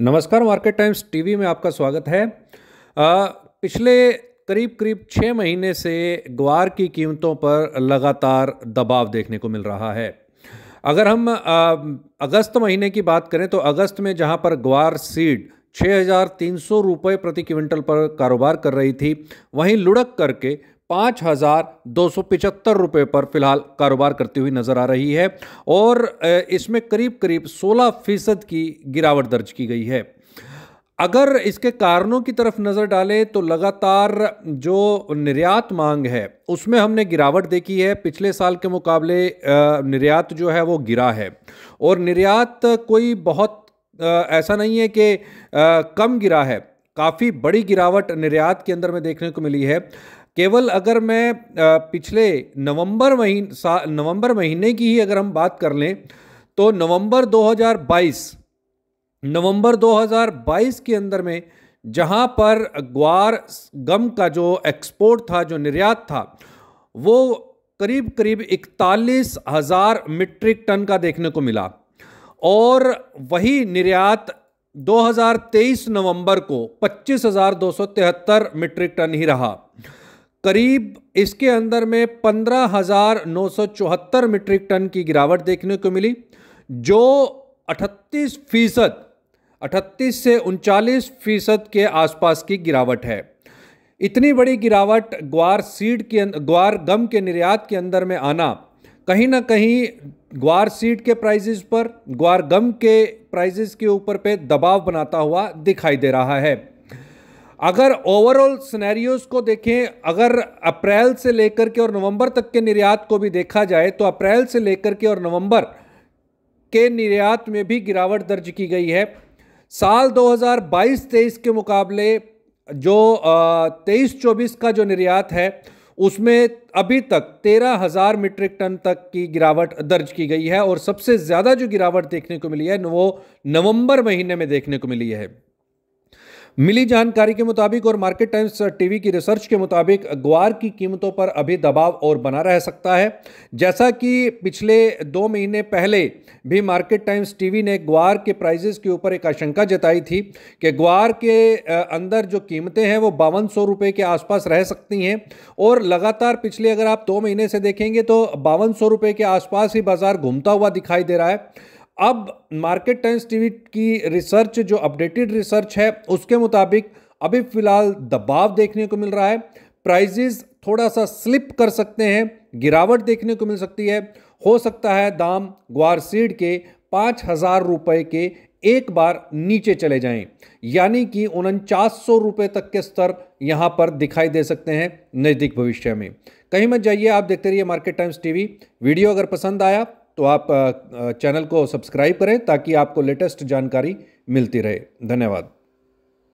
नमस्कार market times TV में आपका स्वागत है आ, पिछले करीब करीब छः महीने से ग्वार की कीमतों पर लगातार दबाव देखने को मिल रहा है अगर हम आ, अगस्त महीने की बात करें तो अगस्त में जहां पर ग्वार सीड छः हज़ार तीन सौ रुपये प्रति क्विंटल पर कारोबार कर रही थी वहीं लुढ़क करके पाँच हज़ार दो सौ पिचहत्तर रुपये पर फिलहाल कारोबार करती हुई नज़र आ रही है और इसमें करीब करीब सोलह फीसद की गिरावट दर्ज की गई है अगर इसके कारणों की तरफ नज़र डालें तो लगातार जो निर्यात मांग है उसमें हमने गिरावट देखी है पिछले साल के मुकाबले निर्यात जो है वो गिरा है और निर्यात कोई बहुत ऐसा नहीं है कि कम गिरा है काफ़ी बड़ी गिरावट निर्यात के अंदर में देखने को मिली है केवल अगर मैं पिछले नवंबर महीन नवंबर महीने की ही अगर हम बात कर लें तो नवंबर 2022 नवंबर 2022 के अंदर में जहां पर ग्वार गम का जो एक्सपोर्ट था जो निर्यात था वो करीब करीब इकतालीस हज़ार मीट्रिक टन का देखने को मिला और वही निर्यात 2023 नवंबर को पच्चीस हज़ार दो सौ तिहत्तर मीट्रिक टन ही रहा करीब इसके अंदर में पंद्रह हज़ार नौ सौ चौहत्तर मीट्रिक टन की गिरावट देखने को मिली जो अठतीस फीसद अठतीस से उनचालीस फीसद के आसपास की गिरावट है इतनी बड़ी गिरावट ग्वार सीड के अं-, ग्वार गम के निर्यात के अंदर में आना कहीं ना कहीं ग्वार सीड के प्राइजेस पर ग्वार गम के प्राइजेस के ऊपर पे दबाव बनाता हुआ दिखाई दे रहा है अगर ओवरऑल सिनेरियोज को देखें अगर अप्रैल से लेकर के और नवंबर तक के निर्यात को भी देखा जाए तो अप्रैल से लेकर के और नवंबर के निर्यात में भी गिरावट दर्ज की गई है साल 2022-23 के मुकाबले जो तेईस चौबीस का जो निर्यात है उसमें अभी तक तेरह हज़ार मीट्रिक टन तक की गिरावट दर्ज की गई है और सबसे ज़्यादा जो गिरावट देखने को मिली है वो नवंबर महीने में देखने को मिली है मिली जानकारी के मुताबिक और मार्केट टाइम्स टीवी की रिसर्च के मुताबिक ग्वार की कीमतों पर अभी दबाव और बना रह सकता है जैसा कि पिछले दो महीने पहले भी मार्केट टाइम्स टीवी ने ग्वार के प्राइजेस के ऊपर एक आशंका जताई थी कि ग्वार के अंदर जो कीमतें हैं वो बावन सौ रुपये के आसपास रह सकती हैं और लगातार पिछले अगर आप दो महीने से देखेंगे तो बावन सौ रुपये के आसपास ही बाज़ार घूमता हुआ दिखाई दे रहा है अब मार्केट टाइम्स टीवी की रिसर्च जो अपडेटेड रिसर्च है उसके मुताबिक अभी फिलहाल दबाव देखने को मिल रहा है प्राइजेज थोड़ा सा स्लिप कर सकते हैं गिरावट देखने को मिल सकती है हो सकता है दाम ग्वार सीड के पाँच हज़ार रुपये के एक बार नीचे चले जाएं यानी कि उनचास सौ रुपये तक के स्तर यहाँ पर दिखाई दे सकते हैं नज़दीक भविष्य में कहीं मत जाइए आप देखते रहिए मार्केट टाइम्स टीवी वीडियो अगर पसंद आया तो आप चैनल को सब्सक्राइब करें ताकि आपको लेटेस्ट जानकारी मिलती रहे धन्यवाद